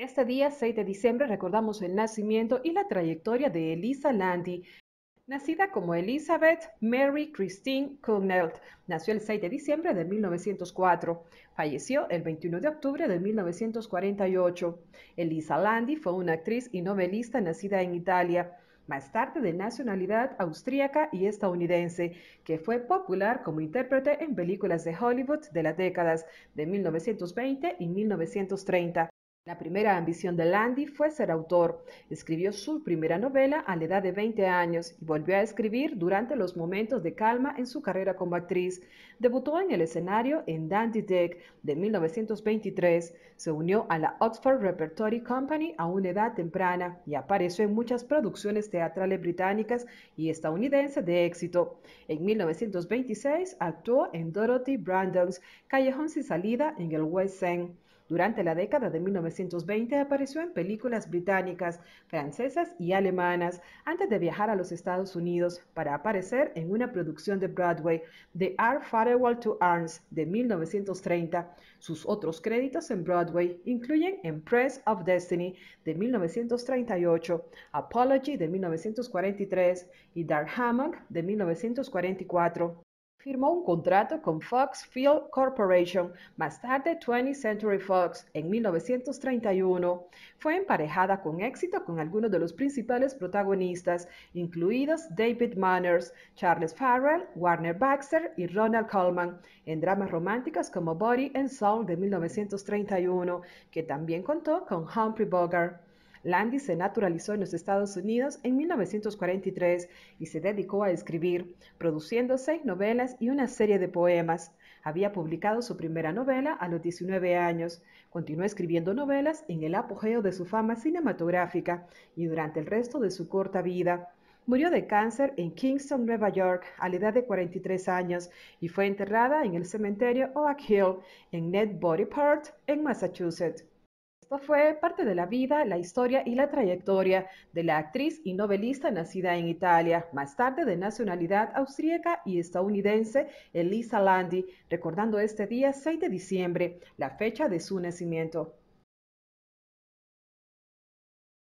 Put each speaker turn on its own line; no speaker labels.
Este día 6 de diciembre recordamos el nacimiento y la trayectoria de Elisa Landy. Nacida como Elizabeth Mary Christine Connell, nació el 6 de diciembre de 1904, falleció el 21 de octubre de 1948. Elisa Landy fue una actriz y novelista nacida en Italia, más tarde de nacionalidad austríaca y estadounidense, que fue popular como intérprete en películas de Hollywood de las décadas de 1920 y 1930. La primera ambición de Landy fue ser autor. Escribió su primera novela a la edad de 20 años y volvió a escribir durante los momentos de calma en su carrera como actriz. Debutó en el escenario en Dandy Deck de 1923. Se unió a la Oxford Repertory Company a una edad temprana y apareció en muchas producciones teatrales británicas y estadounidenses de éxito. En 1926 actuó en Dorothy Brandon's Callejón sin salida en el West End. Durante la década de 1920 apareció en películas británicas, francesas y alemanas, antes de viajar a los Estados Unidos para aparecer en una producción de Broadway, The Art Farewell to Arms, de 1930. Sus otros créditos en Broadway incluyen Empress of Destiny, de 1938, Apology, de 1943 y Dark Hammock, de 1944. Firmó un contrato con Fox Field Corporation, más tarde 20th Century Fox, en 1931. Fue emparejada con éxito con algunos de los principales protagonistas, incluidos David Manners, Charles Farrell, Warner Baxter y Ronald Coleman, en dramas románticos como Body and Soul de 1931, que también contó con Humphrey Bogart. Landy se naturalizó en los Estados Unidos en 1943 y se dedicó a escribir, produciendo seis novelas y una serie de poemas. Había publicado su primera novela a los 19 años. Continuó escribiendo novelas en el apogeo de su fama cinematográfica y durante el resto de su corta vida. Murió de cáncer en Kingston, Nueva York, a la edad de 43 años y fue enterrada en el cementerio Oak Hill en Ned Body Park, en Massachusetts. Esto fue parte de la vida, la historia y la trayectoria de la actriz y novelista nacida en Italia, más tarde de nacionalidad austríaca y estadounidense, Elisa Landi, recordando este día 6 de diciembre, la fecha de su nacimiento.